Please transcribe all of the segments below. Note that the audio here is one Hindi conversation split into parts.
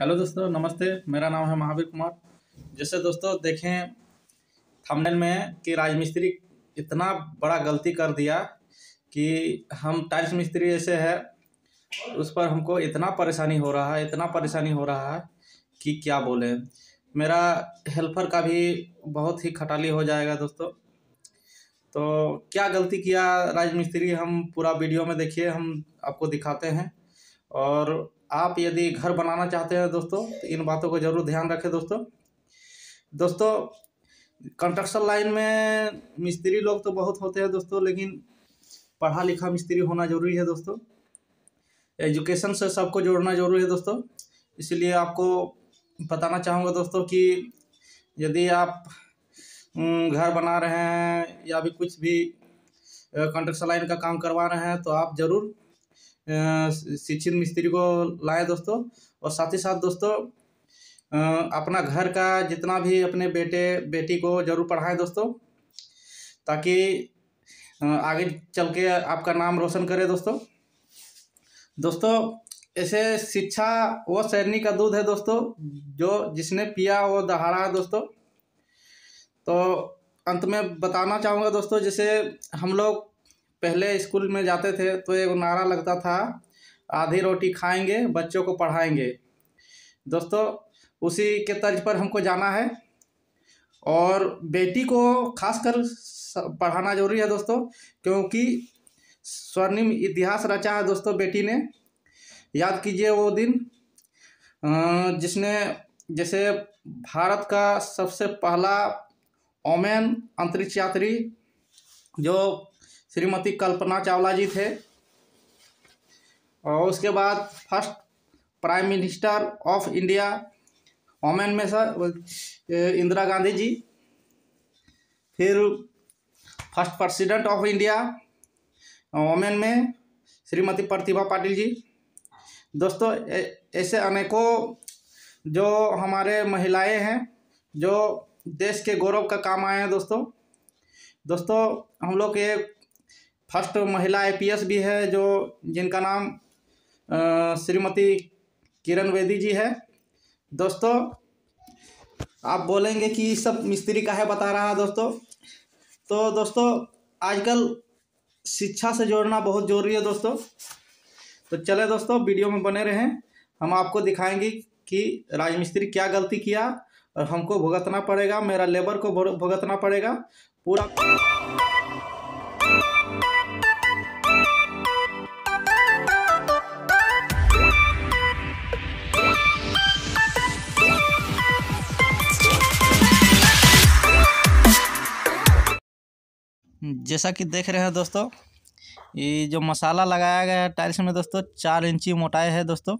हेलो दोस्तों नमस्ते मेरा नाम है महावीर कुमार जैसे दोस्तों देखें थंबनेल में कि राजमिस्त्री इतना बड़ा गलती कर दिया कि हम टाइल्स मिस्त्री जैसे है उस पर हमको इतना परेशानी हो रहा है इतना परेशानी हो रहा है कि क्या बोलें मेरा हेल्पर का भी बहुत ही खटाली हो जाएगा दोस्तों तो क्या गलती किया राजमिस्त्री हम पूरा वीडियो में देखिए हम आपको दिखाते हैं और आप यदि घर बनाना चाहते हैं दोस्तों तो इन बातों को ज़रूर ध्यान रखें दोस्तों दोस्तों कंस्ट्रक्शन लाइन में मिस्त्री लोग तो बहुत होते हैं दोस्तों लेकिन पढ़ा लिखा मिस्त्री होना ज़रूरी है दोस्तों एजुकेशन से सबको जोड़ना ज़रूरी है दोस्तों इसलिए आपको बताना चाहूँगा दोस्तों कि यदि आप घर बना रहे हैं या भी कुछ भी कंस्ट्रक्शन लाइन का काम करवा रहे हैं तो आप ज़रूर शिक्षित मिस्त्री को लाए दोस्तों और साथ ही साथ दोस्तों अपना घर का जितना भी अपने बेटे बेटी को जरूर पढ़ाएं दोस्तों ताकि आगे चल के आपका नाम रोशन करे दोस्तों दोस्तों ऐसे शिक्षा वो शेरनी का दूध है दोस्तों जो जिसने पिया वो दहाड़ा है दोस्तों तो अंत में बताना चाहूँगा दोस्तों जैसे हम लोग पहले स्कूल में जाते थे तो एक नारा लगता था आधी रोटी खाएंगे बच्चों को पढ़ाएंगे दोस्तों उसी के तर्ज पर हमको जाना है और बेटी को खासकर पढ़ाना जरूरी है दोस्तों क्योंकि स्वर्णिम इतिहास रचा है दोस्तों बेटी ने याद कीजिए वो दिन जिसने जैसे भारत का सबसे पहला ओमेन अंतरिक्ष यात्री जो श्रीमती कल्पना चावला जी थे और उसके बाद first prime minister of India women में सर इंदिरा गांधी जी फिर first president of India women में श्रीमती प्रतिभा पाटिल जी दोस्तों ऐसे अनेकों जो हमारे महिलाएं हैं जो देश के गौरव का काम आए हैं दोस्तों दोस्तों हम लोग ये फर्स्ट महिला आईपीएस भी है जो जिनका नाम श्रीमती किरण वेदी जी है दोस्तों आप बोलेंगे कि सब मिस्त्री का है बता रहा है दोस्तों तो दोस्तों आजकल शिक्षा से जोड़ना बहुत जरूरी है दोस्तों तो चले दोस्तों वीडियो में बने रहें हम आपको दिखाएंगे कि राजमिस्त्री क्या गलती किया और हमको भुगतना पड़ेगा मेरा लेबर को भुगतना पड़ेगा पूरा जैसा कि देख रहे हैं दोस्तों ये जो मसाला लगाया गया है टाइल्स में दोस्तों चार इंची मोटाई है दोस्तों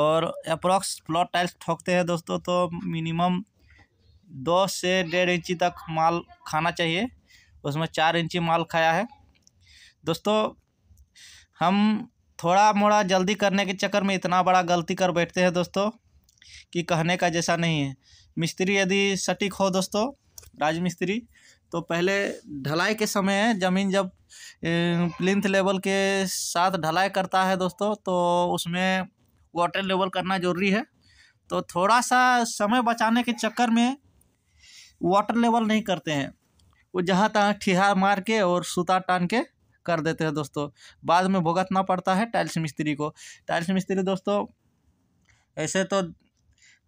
और अप्रॉक्स प्लॉट टाइल्स ठोकते हैं दोस्तों तो मिनिमम दो से डेढ़ इंची तक माल खाना चाहिए उसमें चार इंची माल खाया है दोस्तों हम थोड़ा मोड़ा जल्दी करने के चक्कर में इतना बड़ा गलती कर बैठते हैं दोस्तों कि कहने का जैसा नहीं है मिस्त्री यदि सटीक हो दोस्तों राजमिस्त्री तो पहले ढलाई के समय ज़मीन जब प्लिंथ लेवल के साथ ढलाई करता है दोस्तों तो उसमें वाटर लेवल करना ज़रूरी है तो थोड़ा सा समय बचाने के चक्कर में वाटर लेवल नहीं करते हैं वो जहाँ तहाँ ठीहा मार के और सूता टान के कर देते हैं दोस्तों बाद में भुगतना पड़ता है टाइल्स मिस्त्री को टाइल्स मिस्त्री दोस्तों ऐसे तो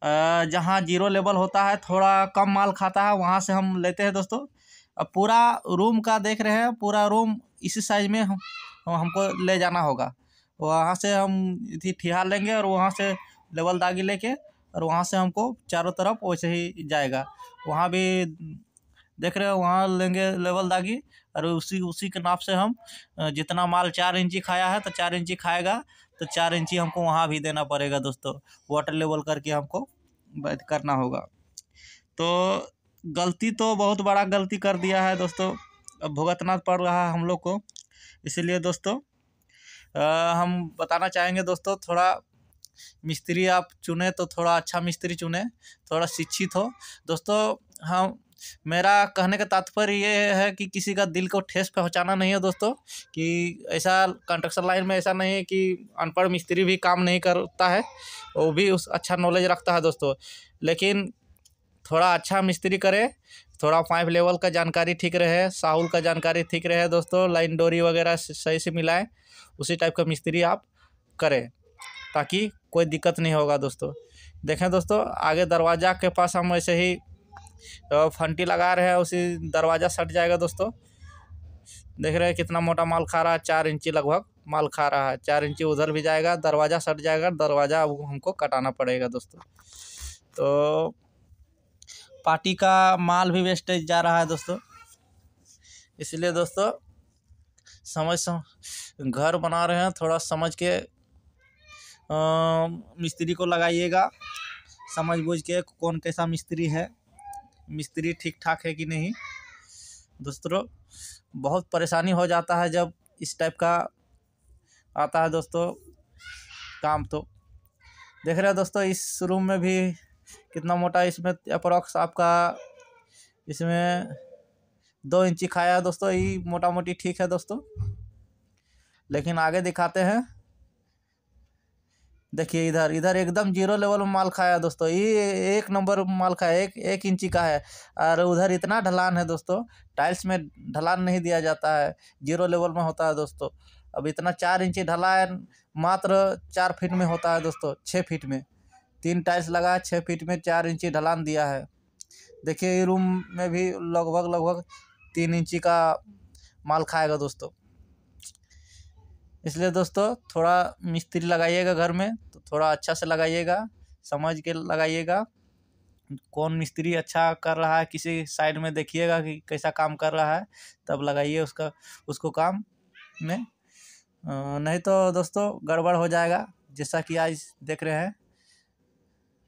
जहाँ जीरो लेवल होता है थोड़ा कम माल खाता है वहाँ से हम लेते हैं दोस्तों अब पूरा रूम का देख रहे हैं पूरा रूम इसी साइज में हम, हमको ले जाना होगा वहाँ से हम ठिहा लेंगे और वहाँ से लेवल दागी लेके और वहाँ से हमको चारों तरफ वैसे ही जाएगा वहाँ भी देख रहे हो वहाँ लेंगे लेवल दागी और उसी उसी के नाप से हम जितना माल चार इंची खाया है तो चार इंची खाएगा तो चार इंची हमको वहाँ भी देना पड़ेगा दोस्तों वाटर लेवल करके हमको करना होगा तो गलती तो बहुत बड़ा गलती कर दिया है दोस्तों अब भुगतना पड़ रहा है हम लोग को इसीलिए दोस्तों आ, हम बताना चाहेंगे दोस्तों थोड़ा मिस्त्री आप चुने तो थोड़ा अच्छा मिस्त्री चुने थोड़ा शिक्षित हो दोस्तों हम मेरा कहने का तात्पर्य ये है कि किसी का दिल को ठेस पहुंचाना नहीं है दोस्तों कि ऐसा कंस्ट्रक्शन लाइन में ऐसा नहीं है कि अनपढ़ मिस्त्री भी काम नहीं करता है वो भी उस अच्छा नॉलेज रखता है दोस्तों लेकिन थोड़ा अच्छा मिस्त्री करे थोड़ा पाइप लेवल का जानकारी ठीक रहे साहुल का जानकारी ठीक रहे दोस्तों लाइन डोरी वगैरह सही से मिलाएं उसी टाइप का मिस्त्री आप करें ताकि कोई दिक्कत नहीं होगा दोस्तों देखें दोस्तों आगे दरवाज़ा के पास हम ऐसे ही फंटी लगा रहे हैं उसी दरवाज़ा सट जाएगा दोस्तों देख रहे हैं कितना मोटा माल खा रहा है चार इंची लगभग माल खा रहा है चार इंची उधर भी जाएगा दरवाज़ा सट जाएगा दरवाज़ा हमको कटाना पड़ेगा दोस्तों तो पार्टी का माल भी वेस्टेज जा रहा है दोस्तों इसलिए दोस्तों समझ सम घर बना रहे हैं थोड़ा समझ के मिस्त्री को लगाइएगा समझ बूझ के कौन कैसा मिस्त्री है मिस्त्री ठीक ठाक है कि नहीं दोस्तों बहुत परेशानी हो जाता है जब इस टाइप का आता है दोस्तों काम तो देख रहे हैं दोस्तों इस रूम में भी कितना मोटा इसमें अप्रोक्स आपका इसमें दो इंची खाया है दोस्तों ये मोटा मोटी ठीक है दोस्तों लेकिन आगे दिखाते हैं देखिए इधर इधर एकदम जीरो लेवल में माल खाया दोस्तों ये एक नंबर माल खाया एक एक इंची का है और उधर इतना ढलान है दोस्तों टाइल्स में ढलान नहीं दिया जाता है जीरो लेवल में होता है दोस्तों अब इतना चार इंची ढलान मात्र चार फीट में होता है दोस्तों छः फीट में तीन टाइल्स लगा है छः फीट में चार इंची ढलान दिया है देखिए ये रूम में भी लगभग लगभग तीन इंची का माल खाएगा दोस्तों इसलिए दोस्तों थोड़ा मिस्त्री लगाइएगा घर में तो थोड़ा अच्छा से लगाइएगा समझ के लगाइएगा कौन मिस्त्री अच्छा कर रहा है किसी साइड में देखिएगा कि कैसा काम कर रहा है तब लगाइए उसका उसको काम में नहीं तो दोस्तों गड़बड़ हो जाएगा जैसा कि आज देख रहे हैं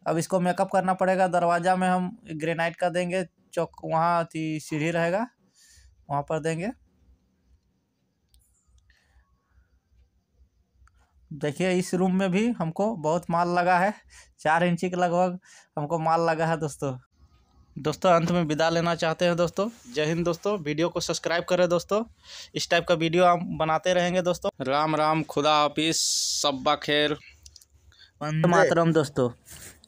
अब इसको मेकअप करना पड़ेगा दरवाज़ा में हम ग्रेनाइट का देंगे चौक वहाँ अथी सीढ़ी रहेगा वहाँ पर देंगे देखिए इस रूम में भी हमको बहुत माल लगा है चार इंची के लगभग हमको माल लगा है दोस्तों दोस्तों अंत में विदा लेना चाहते हैं दोस्तों जय हिंद दोस्तों वीडियो को सब्सक्राइब करें दोस्तों इस टाइप का वीडियो हम बनाते रहेंगे दोस्तों राम राम खुदा हाफिज सब्बा खैर मातरम दोस्तों